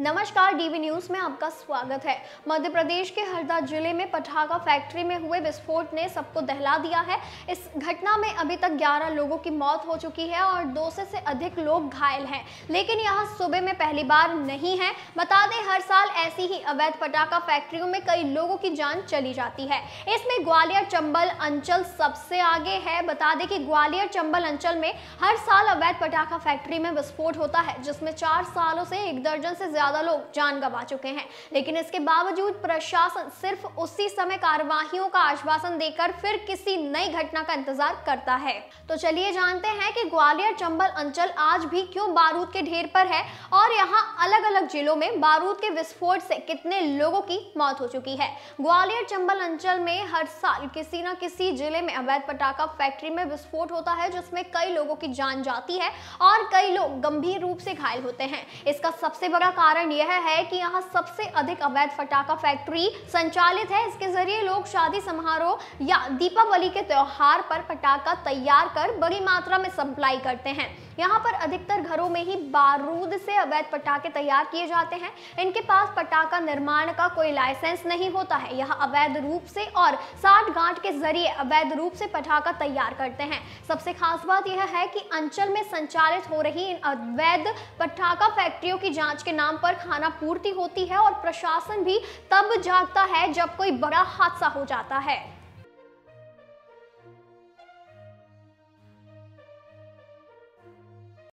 नमस्कार DV news में आपका स्वागत है मध्य प्रदेश के हरदा जिले में पटाखा फैक्ट्री में हुए विस्फोट ने सबको दहला दिया है इस घटना में अभी तक 11 लोगों की मौत हो चुकी है और 200 से अधिक लोग घायल हैं लेकिन यह सूबे में पहली बार नहीं है बता दें हर साल ऐसी ही अवैध पटाखा फैक्ट्रियों में कई लोगों की जान चली जाती है इसमें ग्वालियर चंबल अंचल सबसे आगे है बता दें कि ग्वालियर चंबल अंचल में हर साल अवैध पटाखा फैक्ट्री में विस्फोट होता है जिसमें चार सालों से एक दर्जन से ज्यादा ज्यादा लोग जान गंवा चुके हैं लेकिन इसके बावजूद प्रशासन सिर्फ उसी समय कार्यवाही का आश्वासन देकर फिर किसी नई घटना का इंतजार करता है तो चलिए जानते हैं कि ग्वालियर चंबल अंचल आज भी क्यों बारूद के ढेर पर है और यहाँ अलग अलग जिलों में बारूद के विस्फोट से कितने लोगों की मौत हो चुकी है ग्वालियर चंबल अंचल में हर साल किसी न किसी जिले में अवैध पटाखा फैक्ट्री में विस्फोट होता है जिसमें कई लोगों की जान जाती है और कई लोग गंभीर रूप से घायल होते हैं इसका सबसे बड़ा कारण कारण यह है कि यहाँ सबसे अधिक अवैध फटाखा फैक्ट्री संचालित है इसके जरिए लोग शादी समारोह या दीपावली के त्योहार पर फटाखा तैयार कर बड़ी मात्रा में सप्लाई करते हैं यहाँ पर अधिकतर घरों में ही बारूद से अवैध पटाखे तैयार किए जाते हैं इनके पास पटाखा निर्माण का कोई लाइसेंस नहीं होता है यह अवैध रूप से और साठ गांठ के जरिए अवैध रूप से पटाखा तैयार करते हैं सबसे खास बात यह है कि अंचल में संचालित हो रही इन अवैध पटाखा फैक्ट्रियों की जाँच के नाम पर खाना पूर्ति होती है और प्रशासन भी तब जागता है जब कोई बड़ा हादसा हो जाता है